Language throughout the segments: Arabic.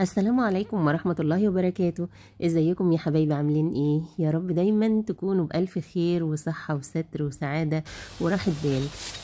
السلام عليكم ورحمة الله وبركاته ازيكم يا حبايبي عاملين ايه يا رب دايما تكونوا بألف خير وصحة وستر وسعادة وراحة بال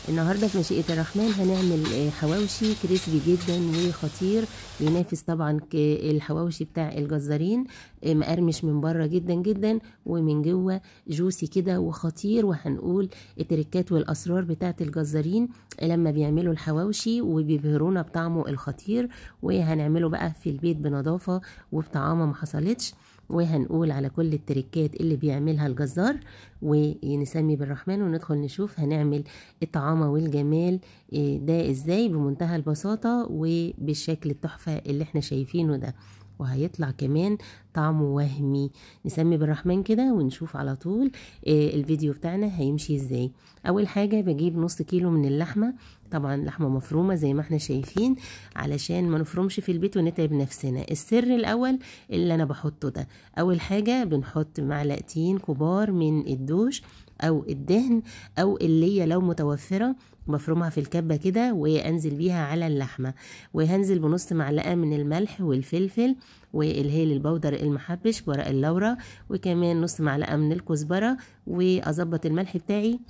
النهاردة في مشيئة الرحمن هنعمل آه، حواوشي كريسبي جدا وخطير ينافس طبعا الحواوشي بتاع الجزارين آه، مقرمش من بره جدا جدا ومن جوه جوسي كده وخطير وهنقول التركات والاسرار بتاعه الجزارين لما بيعملوا الحواوشي وبيبهرونا بطعمه الخطير وهنعمله بقى في البيت البيت بنظافه وبطعامه ما حصلتش وهنقول على كل التركات اللي بيعملها الجزار ونسمي بالرحمن وندخل نشوف هنعمل الطعامة والجمال إيه، ده ازاي بمنتهى البساطة وبالشكل التحفة اللي احنا شايفينه ده وهيطلع كمان طعمه وهمي نسمي بالرحمن كده ونشوف على طول آه، الفيديو بتاعنا هيمشي ازاي اول حاجة بجيب نص كيلو من اللحمة طبعا لحمة مفرومة زي ما احنا شايفين علشان ما نفرمش في البيت ونتعب نفسنا السر الاول اللي انا بحطه ده اول حاجة بنحط معلقتين كبار من الدوش او الدهن او اللية لو متوفرة بفرمها في الكبة كده وانزل بيها على اللحمة وهنزل بنص معلقة من الملح والفلفل والهيل البودر المحبش ورق اللورة وكمان نص معلقة من الكزبرة واظبط الملح بتاعي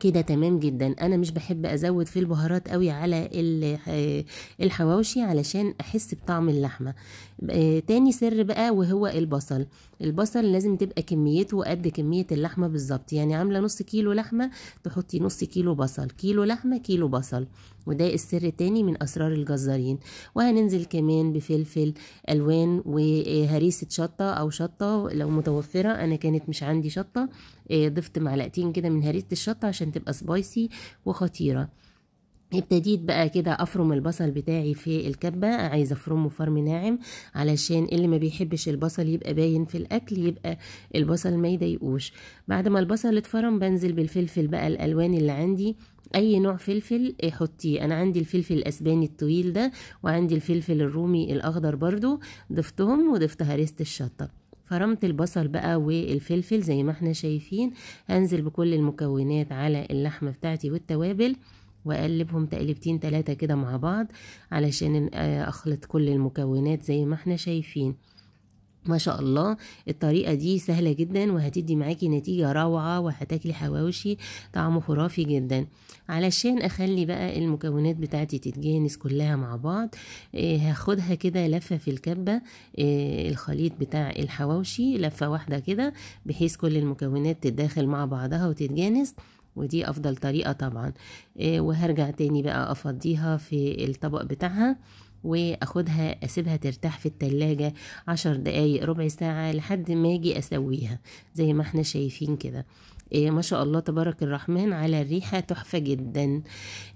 كده تمام جدا انا مش بحب ازود في البهارات قوي على آه، الحواوشي علشان احس بطعم اللحمه آه، تاني سر بقى وهو البصل البصل لازم تبقى كميته قد كميه اللحمه بالظبط يعني عامله نص كيلو لحمه تحطي نص كيلو بصل كيلو لحمه كيلو بصل وده السر التاني من أسرار الجزارين وهننزل كمان بفلفل ألوان وهريسة شطة أو شطة لو متوفرة أنا كانت مش عندي شطة آه، ضفت معلقتين كده من هريسة الشطة عشان تبقى سبايسي وخطيرة ابتديت بقى كده افرم البصل بتاعي في الكبه عايزه افرمه فرم ناعم علشان اللي ما بيحبش البصل يبقى باين في الاكل يبقى البصل ما يضايقوش بعد ما البصل اتفرم بنزل بالفلفل بقى الالوان اللي عندي اي نوع فلفل حطيه انا عندي الفلفل الاسباني الطويل ده وعندي الفلفل الرومي الاخضر برضو ضفتهم وضفت هريسه الشطه فرمت البصل بقى والفلفل زي ما احنا شايفين هنزل بكل المكونات على اللحمه بتاعتي والتوابل واقلبهم تقلبتين تلاتة كده مع بعض علشان آه، اخلط كل المكونات زي ما احنا شايفين ما شاء الله الطريقة دي سهلة جدا وهتدي معاكي نتيجة روعة وهتاكلي حواوشي طعمه خرافي جدا علشان اخلي بقى المكونات بتاعتي تتجانس كلها مع بعض إيه هاخدها كده لفة في الكبة إيه الخليط بتاع الحواوشي لفة واحدة كده بحيث كل المكونات تتداخل مع بعضها وتتجانس ودي افضل طريقة طبعا آه، وهرجع تاني بقى افضيها في الطبق بتاعها واخدها اسيبها ترتاح في التلاجة عشر دقايق ربع ساعة لحد ما اجي اسويها زي ما احنا شايفين كده إيه ما شاء الله تبارك الرحمن على الريحة تحفة جدا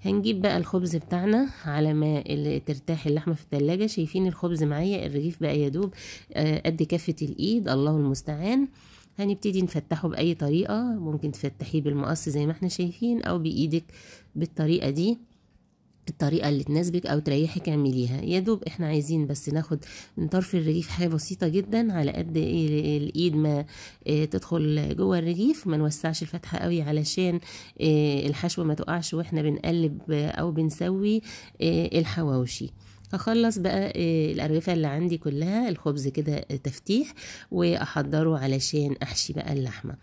هنجيب بقى الخبز بتاعنا على ما ترتاح اللحمة في التلاجة شايفين الخبز معايا الرغيف بقى يدوب آه، قد كفة الايد الله المستعان هنبتدي نفتحه بأي طريقة ممكن تفتحيه بالمقص زي ما احنا شايفين أو بإيدك بالطريقة دي الطريقة اللي تناسبك أو تريحك اعمليها يا دوب احنا عايزين بس ناخد من طرف الرغيف حاجة بسيطة جدا على قد إيه الإيد ما آه، تدخل جوه الرغيف ما نوسعش الفتحة قوي علشان آه، الحشوة ما تقعش واحنا بنقلب أو بنسوي آه، الحواوشي هخلص بقى آه، الأرغفة اللي عندي كلها الخبز كده تفتيح وأحضره علشان أحشي بقى اللحمة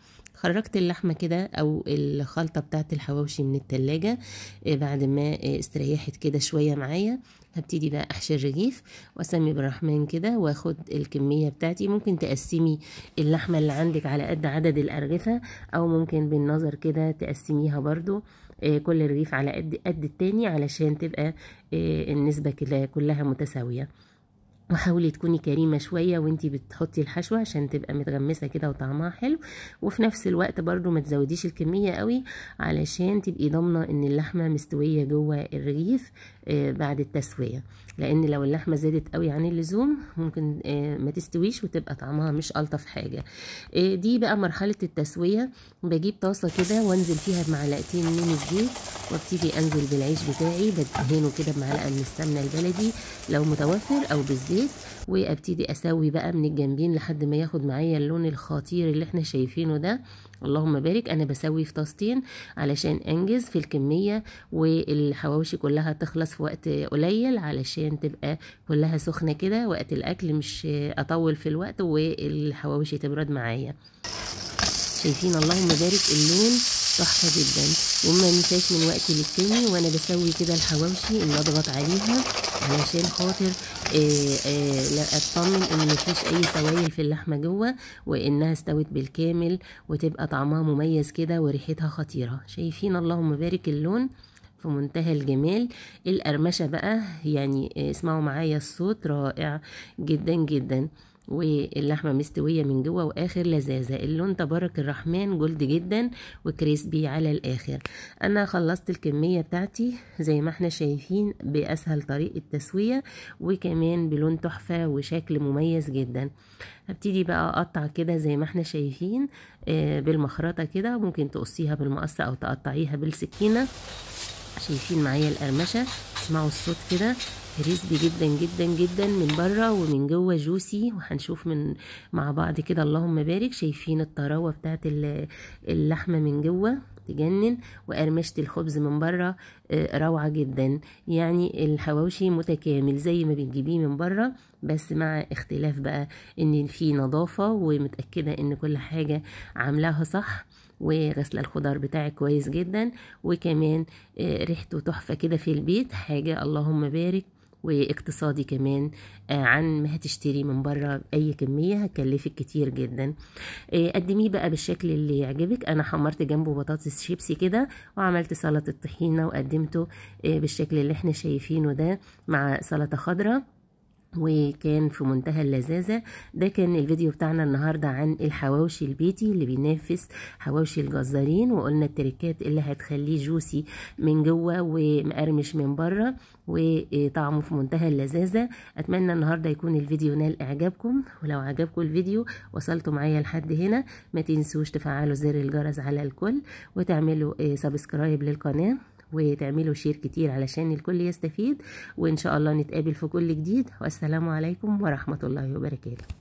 خرجت اللحمة كده أو الخلطة بتاعت الحواوشي من التلاجة آه، بعد ما آه، استريحت كده شوية معايا هبتدي بقى أحشي الرغيف وأسمي بالرحمن كده وأخد الكمية بتاعتي ممكن تقسمي اللحمة اللي عندك على قد عدد الأرغفة أو ممكن بالنظر كده تقسميها برضو آه، كل رغيف على قد قد التاني علشان تبقى النسبة كلها متساوية وحاولي تكوني كريمه شويه وانتي بتحطي الحشوه عشان تبقى متغمسه كده وطعمها حلو وفي نفس الوقت برضو ما تزوديش الكميه قوي علشان تبقي ضامنه ان اللحمه مستويه جوه الرغيف آه، بعد التسويه لان لو اللحمه زادت قوي عن اللزوم ممكن آه، ما تستويش وتبقى طعمها مش الطف حاجه آه، دي بقى مرحله التسويه بجيب طاسه كده وانزل فيها بمعلقتين من الزيت وابتدي انزل بالعيش بتاعي بدهنه كده بمعلقه من السمنه البلدي لو متوفر او بالزيت كويس وابتدي اسوي بقى من الجنبين لحد ما ياخد معايا اللون الخطير اللي احنا شايفينه ده اللهم بارك انا بسوي في طاستين علشان انجز في الكميه والحواوشي كلها تخلص في وقت قليل علشان تبقى كلها سخنه كده وقت الاكل مش اطول في الوقت والحواوشي تبرد معايا شايفين اللهم بارك اللون تحفة جدا وما ننساش من وقت للتاني وانا بسوي كده الحواوشي اللي اضغط عليها علشان خاطر آآ آه، آه، آآ اطمن ان مفيش اي سوائل في اللحمة جوه وانها استوت بالكامل وتبقى طعمها مميز كده وريحتها خطيرة شايفين اللهم بارك اللون في منتهى الجمال القرمشة بقى يعني آه، اسمعوا معايا الصوت رائع جدا جدا واللحمة مستوية من جوه وآخر لذاذة اللون تبارك الرحمن جولد جدا وكريسبي على الآخر أنا خلصت الكمية بتاعتي زي ما احنا شايفين بأسهل طريقة تسوية وكمان بلون تحفة وشكل مميز جدا هبتدي بقى أقطع كده زي ما احنا شايفين آه، بالمخرطة كده ممكن تقصيها بالمقصة أو تقطعيها بالسكينة شايفين معايا القرمشة اسمعوا الصوت كده كريسبي جدا جدا جدا من بره ومن جوه جوسي وهنشوف من مع بعض كده اللهم بارك شايفين الطراوه بتاعت اللحمه من جوه تجنن وقرمشه الخبز من بره آه، روعه جدا يعني الحواوشي متكامل زي ما بتجيبيه من بره بس مع اختلاف بقى ان في نظافه ومتاكده ان كل حاجه عاملاها صح وغسله الخضار بتاعك كويس جدا وكمان آه، ريحته تحفه كده في البيت حاجه اللهم بارك واقتصادي كمان آه، عن ما هتشتري من بره اي كميه هتكلفك كتير جدا آه، قدميه بقى بالشكل اللي يعجبك انا حمرت جنبه بطاطس شيبسي كده وعملت سلطه طحينه وقدمته آه، بالشكل اللي احنا شايفينه ده مع سلطه خضراء وكان في منتهى اللذاذة ده كان الفيديو بتاعنا النهاردة عن الحواوشي البيتي اللي بينافس حواوشي الجزارين وقلنا التركات اللي هتخليه جوسي من جوه ومقرمش من بره وطعمه في منتهى اللذاذة أتمنى النهاردة يكون الفيديو نال إعجابكم ولو عجبكم الفيديو وصلتوا معايا لحد هنا ما تنسوش تفعلوا زر الجرس على الكل وتعملوا سبسكرايب آه، للقناة وتعملوا شير كتير علشان الكل يستفيد وإن شاء الله نتقابل في كل جديد والسلام عليكم ورحمة الله وبركاته